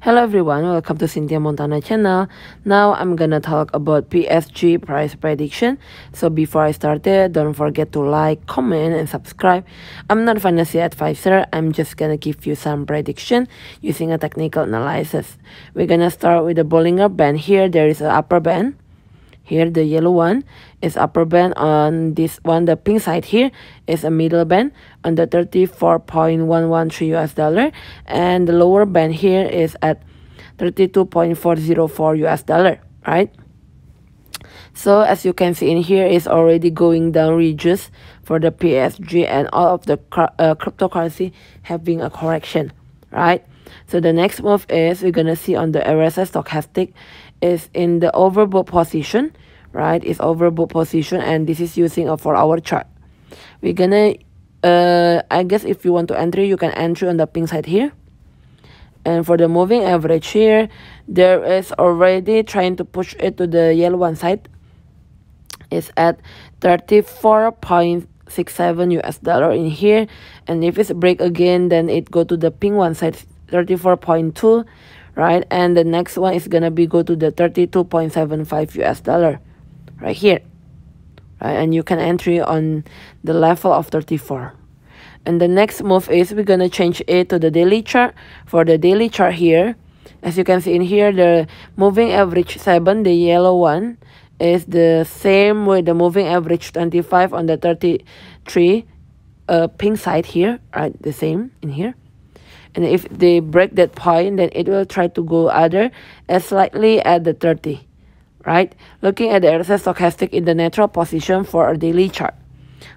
Hello everyone, welcome to Cynthia Montana channel. Now I'm gonna talk about PSG price prediction. So before I started, don't forget to like, comment, and subscribe. I'm not a financial advisor, I'm just gonna give you some prediction using a technical analysis. We're gonna start with the Bollinger Band. Here there is an upper band, here the yellow one, is upper band on this one the pink side here is a middle band on the 34.113 us dollar and the lower band here is at 32.404 us dollar right so as you can see in here it's already going down regions for the psg and all of the uh, cryptocurrency having a correction right so the next move is we're gonna see on the rsi stochastic is in the overbought position right is overbook position and this is using a four hour chart we're gonna uh i guess if you want to enter you can enter on the pink side here and for the moving average here there is already trying to push it to the yellow one side it's at 34.67 us dollar in here and if it's break again then it go to the pink one side 34.2 right and the next one is gonna be go to the 32.75 us dollar right here right and you can entry on the level of 34 and the next move is we're going to change it to the daily chart for the daily chart here as you can see in here the moving average 7 the yellow one is the same with the moving average 25 on the 33 uh, pink side here right the same in here and if they break that point then it will try to go other as uh, slightly at the 30 right? Looking at the RSI stochastic in the natural position for a daily chart.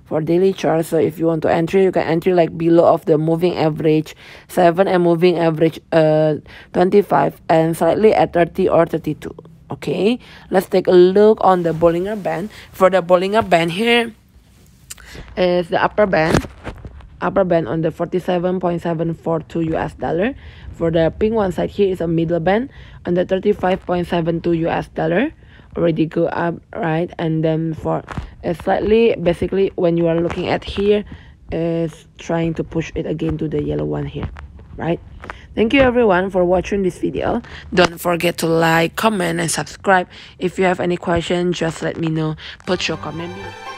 For daily chart, so if you want to enter, you can enter like below of the moving average, 7 and moving average uh, 25 and slightly at 30 or 32. Okay, let's take a look on the Bollinger Band. For the Bollinger Band here is the upper band upper band on the 47.742 US dollar. For the pink one side here is a middle band on the 35.72 US dollar. Already go up, right? And then for uh, slightly, basically when you are looking at here, is trying to push it again to the yellow one here, right? Thank you everyone for watching this video. Don't forget to like, comment, and subscribe. If you have any question, just let me know. Put your comment below.